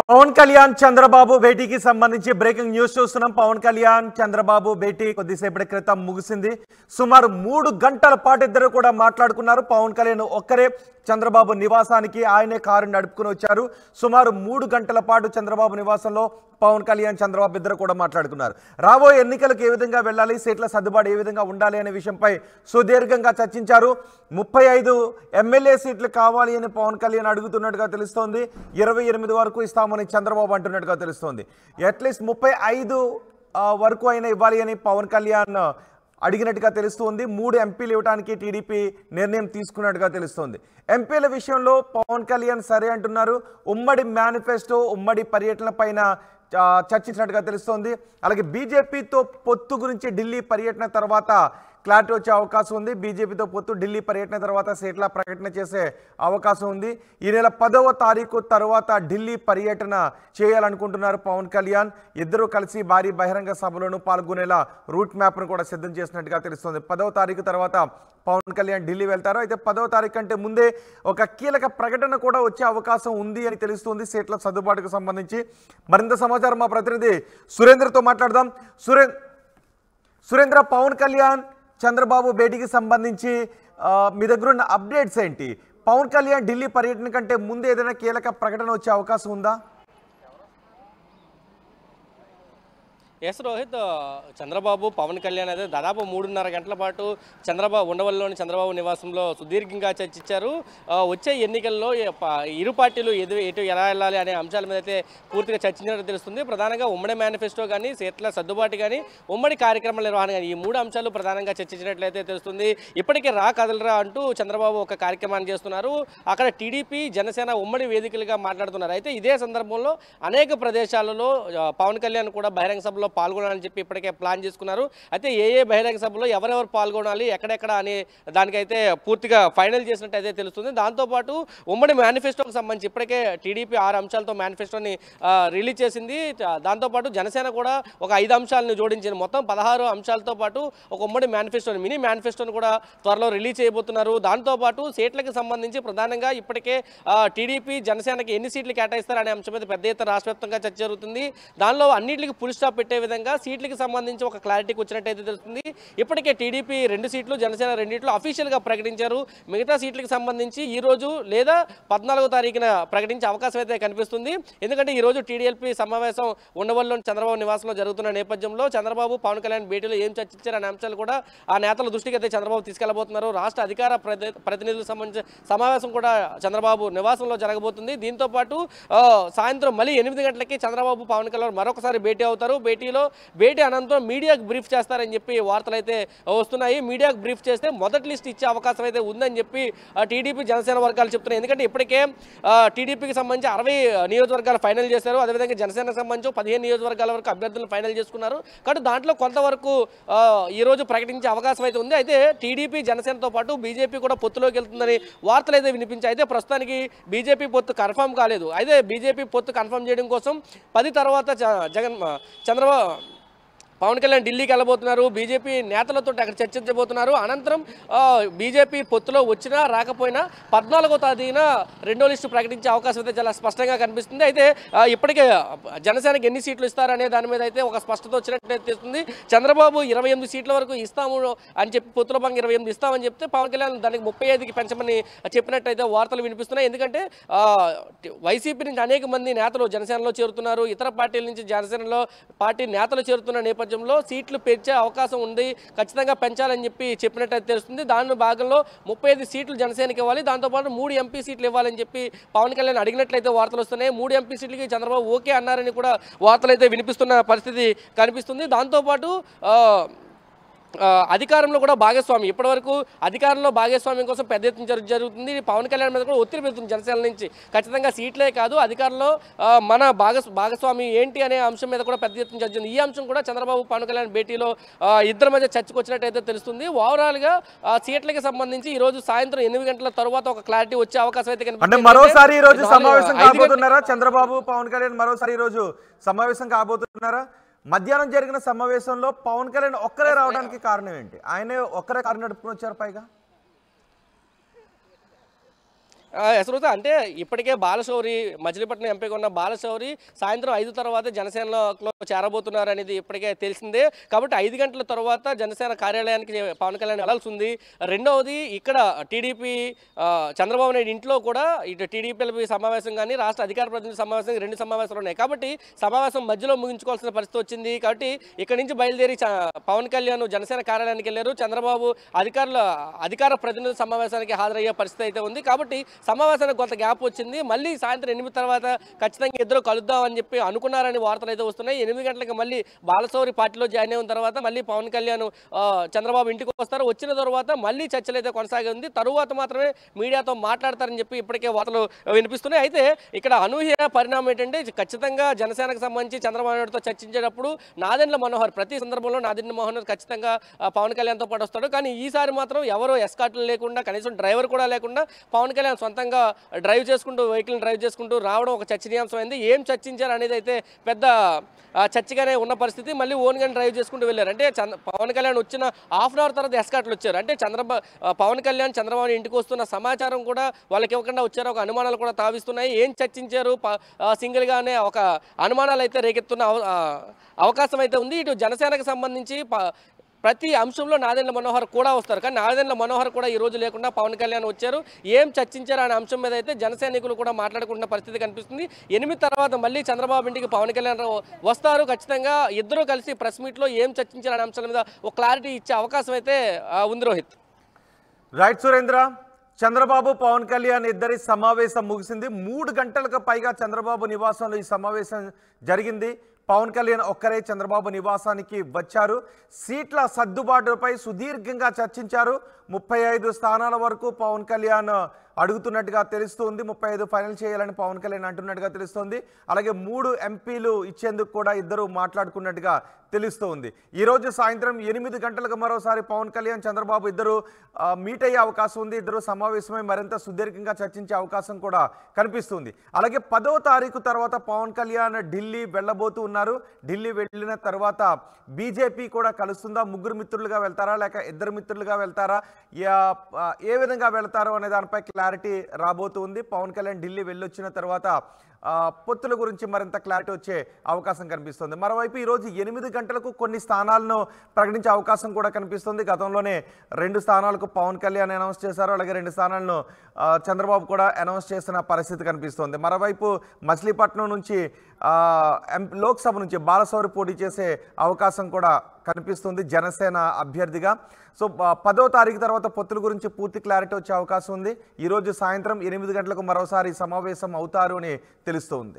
పవన్ కళ్యాణ్ చంద్రబాబు భేటీకి సంబంధించి breaking news చూస్తున్నాం పవన్ కళ్యాణ్ చంద్రబాబు భేటీ కొద్దిసేపటి క్రితం ముగిసింది సుమారు మూడు గంటల పాటు ఇద్దరు కూడా మాట్లాడుకున్నారు పవన్ కళ్యాణ్ ఒక్కరే చంద్రబాబు నివాసానికి ఆయనే కారు నడుపుకుని వచ్చారు సుమారు మూడు గంటల పాటు చంద్రబాబు నివాసంలో పవన్ కళ్యాణ్ చంద్రబాబు ఇద్దరు కూడా మాట్లాడుకున్నారు రాబోయే ఎన్నికలకు ఏ విధంగా వెళ్ళాలి సీట్ల సర్దుబాటు ఏ విధంగా ఉండాలి అనే విషయంపై సుదీర్ఘంగా చర్చించారు ముప్పై ఐదు ఎమ్మెల్యే సీట్లు కావాలి అని పవన్ కళ్యాణ్ అడుగుతున్నట్టుగా తెలుస్తోంది ఇరవై ఎనిమిది వరకు ఇస్తామని చంద్రబాబు అంటున్నట్టుగా తెలుస్తోంది అట్లీస్ట్ ముప్పై ఐదు వరకు అయినా ఇవ్వాలి అని పవన్ కళ్యాణ్ అడిగినట్టుగా తెలుస్తోంది మూడు ఎంపీలు ఇవ్వడానికి టీడీపీ నిర్ణయం తీసుకున్నట్టుగా తెలుస్తోంది ఎంపీల విషయంలో పవన్ కళ్యాణ్ సరే అంటున్నారు ఉమ్మడి మేనిఫెస్టో ఉమ్మడి పర్యటన పైన చర్చించినట్టుగా తెలుస్తోంది అలాగే బీజేపీతో పొత్తు గురించి ఢిల్లీ పర్యటన తర్వాత క్లారిటీ వచ్చే అవకాశం ఉంది బీజేపీతో పొత్తు ఢిల్లీ పర్యటన తర్వాత సీట్ల ప్రకటన చేసే అవకాశం ఉంది ఈ నెల పదవ తారీఖు తర్వాత ఢిల్లీ పర్యటన చేయాలనుకుంటున్నారు పవన్ కళ్యాణ్ ఇద్దరూ కలిసి భారీ బహిరంగ సభలను పాల్గొనేలా రూట్ మ్యాప్ను కూడా సిద్ధం చేసినట్టుగా తెలుస్తుంది పదవ తారీఖు తర్వాత పవన్ కళ్యాణ్ ఢిల్లీ వెళ్తారు అయితే పదవ తారీఖు కంటే ముందే ఒక కీలక ప్రకటన కూడా వచ్చే అవకాశం ఉంది అని తెలుస్తుంది సీట్ల సర్దుబాటుకు సంబంధించి మరింత సమాచారం మా ప్రతినిధి సురేంద్రతో మాట్లాడదాం సురేంద్ర సురేంద్ర పవన్ కళ్యాణ్ చంద్రబాబు భేటీకి సంబంధించి మీ దగ్గర ఉన్న అప్డేట్స్ ఏంటి పవన్ కళ్యాణ్ ఢిల్లీ పర్యటన కంటే ముందు ఏదైనా కీలక ప్రకటన వచ్చే అవకాశం ఉందా ఎస్ రోహిత్ చంద్రబాబు పవన్ కళ్యాణ్ అదే దాదాపు మూడున్నర గంటల పాటు చంద్రబాబు ఉండవల్లోని చంద్రబాబు నివాసంలో సుదీర్ఘంగా చర్చించారు uh, వచ్చే ఎన్నికల్లో ఇరు పార్టీలు ఎదు ఎటు ఎలా వెళ్ళాలి అనే అంశాల మీద అయితే పూర్తిగా చర్చించినట్టు తెలుస్తుంది ప్రధానంగా ఉమ్మడి మేనిఫెస్టో కానీ సీట్ల సర్దుబాటు కానీ ఉమ్మడి కార్యక్రమాల నిర్వహణ కానీ ఈ మూడు అంశాలు ప్రధానంగా చర్చించినట్లయితే తెలుస్తుంది ఇప్పటికే రా కదలరా అంటూ చంద్రబాబు ఒక కార్యక్రమాన్ని చేస్తున్నారు అక్కడ టీడీపీ జనసేన ఉమ్మడి వేదికలుగా మాట్లాడుతున్నారు అయితే ఇదే సందర్భంలో అనేక ప్రదేశాలలో uh, పవన్ కళ్యాణ్ కూడా బహిరంగ సభలో పాల్గొనాలని చెప్పి ఇప్పటికే ప్లాన్ చేసుకున్నారు అయితే ఏ ఏ బహిరంగ సభలో ఎవరెవరు పాల్గొనాలి ఎక్కడెక్కడ అనే దానికైతే పూర్తిగా ఫైనల్ చేసినట్టు అయితే తెలుస్తుంది దాంతోపాటు ఉమ్మడి మేనిఫెస్టోకి సంబంధించి ఇప్పటికే టీడీపీ ఆరు అంశాలతో మేనిఫెస్టోని రిలీజ్ చేసింది దాంతోపాటు జనసేన కూడా ఒక ఐదు అంశాలను జోడించింది మొత్తం పదహారు అంశాలతో పాటు ఒక ఉమ్మడి మేనిఫెస్టోని మినీ మేనిఫెస్టోని కూడా త్వరలో రిలీజ్ చేయబోతున్నారు దాంతోపాటు సీట్లకు సంబంధించి ప్రధానంగా ఇప్పటికే టీడీపీ జనసేనకి ఎన్ని సీట్లు కేటాయిస్తారు అనే అంశం మీద పెద్ద ఎత్తున రాష్ట్ర చర్చ జరుగుతుంది దానిలో అన్నింటికి పులిస్టాప్ స్టాప్ పెట్టే అదేవిధంగా సీట్లకు సంబంధించి ఒక క్లారిటీకి వచ్చినట్టయితే తెలుస్తుంది ఇప్పటికే టీడీపీ రెండు సీట్లు జనసేన రెండింటిలో అఫీషియల్గా ప్రకటించారు మిగతా సీట్లకు సంబంధించి ఈరోజు లేదా పద్నాలుగో తారీఖున ప్రకటించే అవకాశం అయితే కనిపిస్తుంది ఎందుకంటే ఈరోజు టీడీఎల్పీ సమావేశం ఉండవల్లిలోని చంద్రబాబు నివాసంలో జరుగుతున్న నేపథ్యంలో చంద్రబాబు పవన్ కళ్యాణ్ భేటీలో ఏం చర్చించారు అనే అంశాలు కూడా ఆ నేతల దృష్టికి అయితే చంద్రబాబు తీసుకెళ్లబోతున్నారు రాష్ట్ర అధికార ప్రతినిధులకు సంబంధించిన సమావేశం కూడా చంద్రబాబు నివాసంలో జరగబోతుంది దీంతోపాటు సాయంత్రం మళ్ళీ ఎనిమిది గంటలకి చంద్రబాబు పవన్ కళ్యాణ్ మరొకసారి భేటీ అవుతారు భేటీ ఢిల్లీలో భేటీ అనంతరం మీడియాకు బ్రీఫ్ చేస్తారని చెప్పి వార్తలు అయితే వస్తున్నాయి మీడియాకు బ్రీఫ్ చేస్తే మొదటి లిస్ట్ ఇచ్చే అవకాశం అయితే ఉందని చెప్పి టీడీపీ జనసేన వర్గాలు చెప్తున్నాయి ఎందుకంటే ఇప్పటికే టీడీపీకి సంబంధించి అరవై నియోజకవర్గాలు ఫైనల్ చేశారు అదేవిధంగా జనసేనకు సంబంధించి పదిహేను నియోజకవర్గాల వరకు అభ్యర్థులను ఫైనల్ చేసుకున్నారు కాబట్టి దాంట్లో కొంతవరకు ఈరోజు ప్రకటించే అవకాశం అయితే ఉంది అయితే టీడీపీ జనసేనతో పాటు బీజేపీ కూడా పొత్తులోకి వెళ్తుందని వార్తలు అయితే వినిపించాయి అయితే ప్రస్తుతానికి బీజేపీ పొత్తు కన్ఫామ్ కాలేదు అయితే బీజేపీ పొత్తు కన్ఫర్మ్ చేయడం కోసం పది తర్వాత జగన్ చంద్రబాబు ¡Gracias! పవన్ కళ్యాణ్ ఢిల్లీకి వెళ్ళబోతున్నారు బీజేపీ నేతలతో అక్కడ చర్చించబోతున్నారు అనంతరం బీజేపీ పొత్తులో వచ్చినా రాకపోయినా పద్నాలుగో తేదీన రెండో లిస్టు ప్రకటించే అవకాశం అయితే చాలా స్పష్టంగా కనిపిస్తుంది అయితే ఇప్పటికే జనసేనకి ఎన్ని సీట్లు ఇస్తారనే దాని మీద అయితే ఒక స్పష్టత వచ్చినట్టు తెలుస్తుంది చంద్రబాబు ఇరవై సీట్ల వరకు ఇస్తాము అని చెప్పి పొత్తుల భాగంగా ఇరవై ఎనిమిది ఇస్తామని చెప్తే పవన్ కళ్యాణ్ దానికి ముప్పై ఐదుకి పెంచమని చెప్పినట్టయితే వార్తలు వినిపిస్తున్నాయి ఎందుకంటే వైసీపీ నుంచి అనేక మంది నేతలు జనసేనలో చేరుతున్నారు ఇతర పార్టీల నుంచి జనసేనలో పార్టీ నేతలు చేరుతున్న నేపథ్యం నేపథ్యంలో సీట్లు పెంచే అవకాశం ఉంది ఖచ్చితంగా పెంచాలని చెప్పి చెప్పినట్టు తెలుస్తుంది దాని భాగంలో ముప్పై సీట్లు జనసేనకి ఇవ్వాలి దాంతోపాటు మూడు ఎంపీ సీట్లు ఇవ్వాలని చెప్పి పవన్ కళ్యాణ్ అడిగినట్లయితే వార్తలు వస్తున్నాయి మూడు ఎంపీ సీట్లకి చంద్రబాబు ఓకే అన్నారని కూడా వార్తలు అయితే వినిపిస్తున్న పరిస్థితి కనిపిస్తుంది దాంతోపాటు అధికారంలో కూడా భాగస్వామి ఇప్పటివరకు అధికారంలో భాగస్వామ్యం కోసం పెద్ద ఎత్తున జరుగుతుంది పవన్ కళ్యాణ్ మీద కూడా ఒత్తిడి పెడుతుంది జనసేన నుంచి ఖచ్చితంగా సీట్లే కాదు అధికారంలో మన భాగస్ భాగస్వామి ఏంటి అనే అంశం మీద కూడా పెద్ద ఎత్తున జరుగుతుంది ఈ అంశం కూడా చంద్రబాబు పవన్ కళ్యాణ్ భేటీలో ఇద్దరి మధ్య చర్చకొచ్చినట్టయితే తెలుస్తుంది ఓవరాల్గా సీట్లకి సంబంధించి ఈ రోజు సాయంత్రం ఎనిమిది గంటల తర్వాత ఒక క్లారిటీ వచ్చే అవకాశం అయితే అంటే మరోసారి ఈ రోజు సమావేశం కాబోతున్నారా చంద్రబాబు పవన్ కళ్యాణ్ మరోసారి రోజు సమావేశం కాబోతున్నారా మధ్యాహ్నం జరిగిన సమావేశంలో పవన్ కళ్యాణ్ ఒక్కరే రావడానికి కారణం ఏంటి ఆయనే ఒక్కరే కారణం నడుపుకుని వచ్చారు పైగా యశ్వత అంటే ఇప్పటికే బాలశౌరి మచిలీపట్నం ఎంపీగా ఉన్న బాలశౌరి సాయంత్రం ఐదు తర్వాత జనసేనలో చేరబోతున్నారు అనేది ఇప్పటికే తెలిసిందే కాబట్టి ఐదు గంటల తర్వాత జనసేన కార్యాలయానికి పవన్ కళ్యాణ్ ఉంది రెండవది ఇక్కడ టీడీపీ చంద్రబాబు నాయుడు ఇంట్లో కూడా ఇటు టీడీపీ సమావేశం కానీ రాష్ట్ర అధికార ప్రతినిధి సమావేశం రెండు సమావేశాలు ఉన్నాయి కాబట్టి సమావేశం మధ్యలో ముగించుకోవాల్సిన పరిస్థితి వచ్చింది కాబట్టి ఇక్కడ నుంచి బయలుదేరి పవన్ కళ్యాణ్ జనసేన కార్యాలయానికి వెళ్ళారు చంద్రబాబు అధికారుల అధికార ప్రతినిధి సమావేశానికి హాజరయ్యే పరిస్థితి అయితే ఉంది కాబట్టి సమావేశానికి కొంత గ్యాప్ వచ్చింది మళ్ళీ సాయంత్రం ఎనిమిది తర్వాత ఖచ్చితంగా ఇద్దరు కలుద్దామని చెప్పి అనుకున్నారని వార్తలు అయితే వస్తున్నాయి ఎనిమిది గంటలకు మళ్ళీ బాలసౌరి పార్టీలో జాయిన్ అయిన తర్వాత మళ్ళీ పవన్ కళ్యాణ్ చంద్రబాబు ఇంటికి వస్తారు వచ్చిన తర్వాత మళ్ళీ చర్చలు అయితే కొనసాగింది తరువాత మాత్రమే మీడియాతో మాట్లాడతారని చెప్పి ఇప్పటికే వార్తలు వినిపిస్తున్నాయి అయితే ఇక్కడ అనూహ్య పరిణామం ఏంటంటే ఖచ్చితంగా జనసేనకు సంబంధించి చంద్రబాబు నాయుడుతో చర్చించేటప్పుడు నాదెండ్ల మనోహర్ ప్రతి సందర్భంలో నాదెండ్ల మనోహర్ ఖచ్చితంగా పవన్ కళ్యాణ్తో పాటు వస్తాడు కానీ ఈసారి మాత్రం ఎవరు ఎస్కాట్లు లేకుండా కనీసం డ్రైవర్ కూడా లేకుండా పవన్ కళ్యాణ్ సొంతంగా డ్రైవ్ చేసుకుంటూ వెహికల్ని డ్రైవ్ చేసుకుంటూ రావడం ఒక చర్చనీయాంశమైంది ఏం చర్చించారు అనేది అయితే పెద్ద చర్చగానే ఉన్న పరిస్థితి మళ్ళీ ఓన్గానే డ్రైవ్ చేసుకుంటూ వెళ్ళారు అంటే పవన్ కళ్యాణ్ వచ్చిన హాఫ్ అన్ అవర్ తర్వాత ఎస్కాట్లు వచ్చారు అంటే చంద్రబాబు పవన్ కళ్యాణ్ చంద్రబాబు ఇంటికి వస్తున్న సమాచారం కూడా వాళ్ళకి ఇవ్వకుండా వచ్చారు ఒక అనుమానాలు కూడా తావిస్తున్నాయి ఏం చర్చించారు సింగిల్గానే ఒక అనుమానాలు అయితే రేకెత్తున్న అవకాశం అయితే ఉంది ఇటు జనసేనకు సంబంధించి ప్రతి అంశంలో నాదెండ్ల మనోహర్ కూడా వస్తారు కానీ నాదెండ్ల మనోహర్ కూడా ఈ రోజు లేకుండా పవన్ కళ్యాణ్ వచ్చారు ఏం చర్చించారు అనే అంశం మీద అయితే జనసైనికులు కూడా మాట్లాడుకుంటున్న పరిస్థితి కనిపిస్తుంది ఎనిమిది తర్వాత మళ్ళీ చంద్రబాబు ఇంటికి పవన్ కళ్యాణ్ వస్తారు ఖచ్చితంగా ఇద్దరూ కలిసి ప్రెస్ మీట్లో ఏం చర్చించారు అనే అంశాల మీద ఒక క్లారిటీ ఇచ్చే అవకాశం అయితే ఉంది రోహిత్ రైట్ సురేంద్ర చంద్రబాబు పవన్ కళ్యాణ్ ఇద్దరి సమావేశం ముగిసింది మూడు గంటలకు పైగా చంద్రబాబు నివాసంలో ఈ సమావేశం జరిగింది పవన్ కళ్యాణ్ ఒక్కరే చంద్రబాబు నివాసానికి వచ్చారు సీట్ల సర్దుబాటుపై సుదీర్ఘంగా చర్చించారు ముప్పై ఐదు స్థానాల వరకు పవన్ కళ్యాణ్ అడుగుతున్నట్టుగా తెలుస్తుంది ముప్పై ఐదు ఫైనల్ చేయాలని పవన్ కళ్యాణ్ అంటున్నట్టుగా తెలుస్తోంది అలాగే మూడు ఎంపీలు ఇచ్చేందుకు కూడా ఇద్దరు మాట్లాడుకున్నట్టుగా తెలుస్తోంది ఈరోజు సాయంత్రం ఎనిమిది గంటలకు మరోసారి పవన్ కళ్యాణ్ చంద్రబాబు ఇద్దరు మీట్ అయ్యే అవకాశం ఉంది ఇద్దరు సమావేశమై మరింత సుదీర్ఘంగా చర్చించే అవకాశం కూడా కనిపిస్తుంది అలాగే పదో తారీఖు తర్వాత పవన్ కళ్యాణ్ ఢిల్లీ వెళ్ళబోతూ ఉన్నారు ఢిల్లీ వెళ్ళిన తర్వాత బీజేపీ కూడా కలుస్తుందా ముగ్గురు మిత్రులుగా వెళ్తారా లేక ఇద్దరు మిత్రులుగా వెళ్తారా ఏ విధంగా వెళ్తారో అనే దానిపై క్లారిటీ రాబోతుంది పవన్ కళ్యాణ్ ఢిల్లీ వెళ్ళొచ్చిన తర్వాత పొత్తుల గురించి మరింత క్లారిటీ వచ్చే అవకాశం కనిపిస్తుంది మరోవైపు ఈరోజు ఎనిమిది గంటలకు కొన్ని స్థానాలను ప్రకటించే అవకాశం కూడా కనిపిస్తుంది గతంలోనే రెండు స్థానాలకు పవన్ కళ్యాణ్ అనౌన్స్ చేశారు అలాగే రెండు స్థానాలను చంద్రబాబు కూడా అనౌన్స్ చేసిన పరిస్థితి కనిపిస్తుంది మరోవైపు మచిలీపట్నం నుంచి లోక్సభ నుంచి బాలసౌరి పోటీ చేసే అవకాశం కూడా కనిపిస్తుంది జనసేన అభ్యర్థిగా సో పదో తారీఖు తర్వాత పొత్తుల గురించి పూర్తి క్లారిటీ వచ్చే అవకాశం ఉంది ఈరోజు సాయంత్రం ఎనిమిది గంటలకు మరోసారి సమావేశం అవుతారు అని తెలుస్తోంది